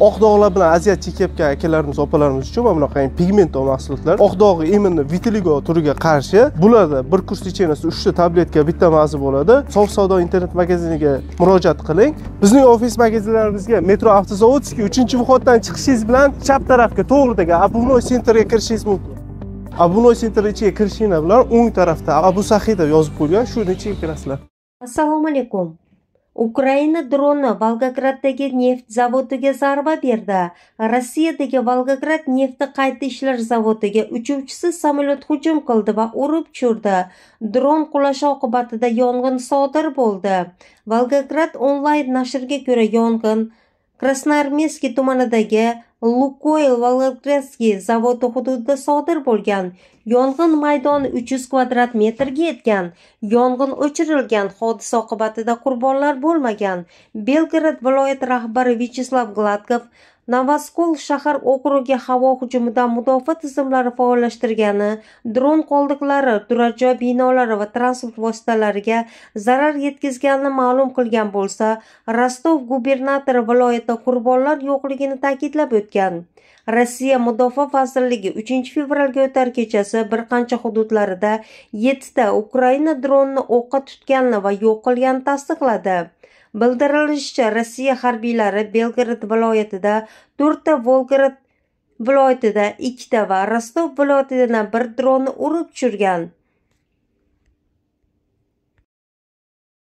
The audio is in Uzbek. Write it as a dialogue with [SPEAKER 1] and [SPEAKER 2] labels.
[SPEAKER 1] oq dog'lar bilan aziyat chekayotgan akalarimiz opalarimiz uchun mana bunaqa pigmentli mahsulotlar oq dog'i именно vitiligo turiga qarshi bularda bir kurs lecheniyasi uchta tabletka bitta mazi bo'ladi sof savdo internet magaziniga murojaat qiling bizning ofis magazinlarimizga metro avtozavodskiy uchinchi vuxoddan chiqishingiz bilan chap tarafga to'g'ridagi обувной sentrga kirishingiz mumkin обувной sentr ichiga kirishinglar bilan o'ng tarafda abu sahida yozib qo'ygan shuni ichiga kirasizlar
[SPEAKER 2] assalomu alaykum Ukraina droni Volgograddagi neft zavodiga zarba berdi. Rossiyadagi Volgograd nefti qayta ishlash zavodiga uchuvchisiz samolyot hujum qildi va urib tushirdi. Dron qulashi oqibatida yong'in sodir bo'ldi. Volgograd onlayn nashriga ko'ra yong'in Красноармейский tumanidagi Lukoil va Lagreski zavod hududida sodir bo'lgan yong'in maydoni 300 kvadrat metrga yetgan. Yong'in o'chirilgan. Hodisa oqibatida qurbonlar bo'lmagan. belgorod viloyati rahbari Vyacheslav Gladkov Navaskol shahar okrugi havo hujumidan mudofaa tizimlari faollashtirgani, dron qoldiqlari, joy binolari va transport vositalariga zarar yetkazganini ma'lum qilgan bo'lsa, Rostov gubernatori viloyatda qurbonlar yo'qligini ta'kidlab o'tgan. Rossiya mudofaa vazirligi 3 fevralga o'tar kechasi bir qancha hududlarida 7 ta Ukraina dronini o'qqa tutganini va yo'q qilganini tasdiqladi. bildirilishicha rossiya harbiylari belgorod viloyatida to'rtta volgograd viloyatida ikkita va rostov viloyatidan bir
[SPEAKER 1] dronni urib tushirgan